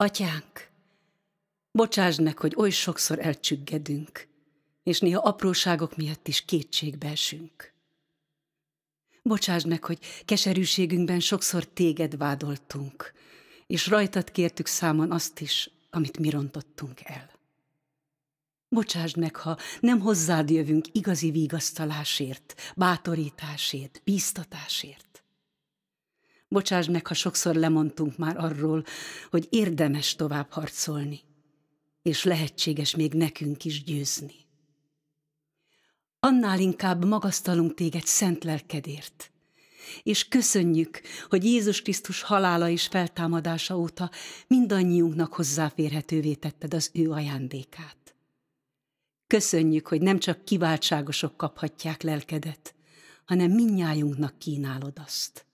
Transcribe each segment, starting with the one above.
Atyánk, bocsásd meg, hogy oly sokszor elcsüggedünk, és néha apróságok miatt is kétségbe esünk. Bocsásd meg, hogy keserűségünkben sokszor téged vádoltunk, és rajtad kértük számon azt is, amit mi rontottunk el. Bocsásd meg, ha nem hozzád jövünk igazi vigasztalásért, bátorításért, bíztatásért. Bocsáss meg, ha sokszor lemondtunk már arról, hogy érdemes tovább harcolni, és lehetséges még nekünk is győzni. Annál inkább magasztalunk téged szent lelkedért, és köszönjük, hogy Jézus Krisztus halála és feltámadása óta mindannyiunknak hozzáférhetővé tetted az ő ajándékát. Köszönjük, hogy nem csak kiváltságosok kaphatják lelkedet, hanem minnyájunknak kínálod azt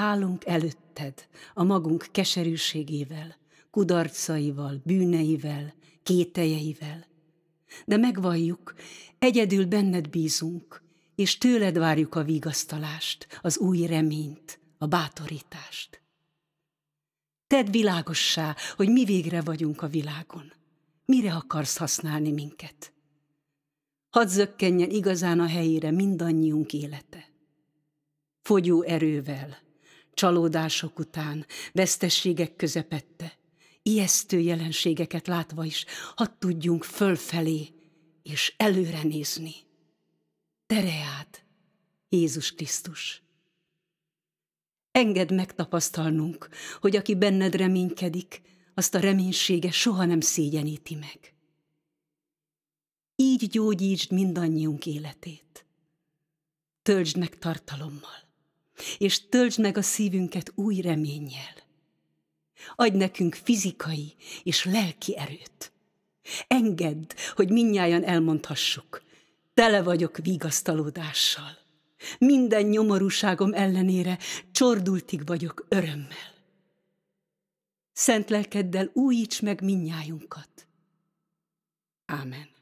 állunk előtted a magunk keserűségével, kudarcaival, bűneivel, kételjeivel. De megvalljuk, egyedül benned bízunk, és tőled várjuk a vigasztalást, az új reményt, a bátorítást. Tedd világossá, hogy mi végre vagyunk a világon. Mire akarsz használni minket? Hadd zökkenjen igazán a helyére mindannyiunk élete. Fogyó erővel, csalódások után, vesztességek közepette, ijesztő jelenségeket látva is, hadd tudjunk fölfelé és előre nézni. Tereát, Jézus Krisztus! Engedd megtapasztalnunk, hogy aki benned reménykedik, azt a reménysége soha nem szégyeníti meg. Így gyógyítsd mindannyiunk életét. Töltsd meg tartalommal és töltsd meg a szívünket új reménnyel. Adj nekünk fizikai és lelki erőt. Engedd, hogy minnyáján elmondhassuk. Tele vagyok vigasztalódással. Minden nyomorúságom ellenére csordultig vagyok örömmel. Szent lelkeddel újíts meg minnyájunkat. Ámen.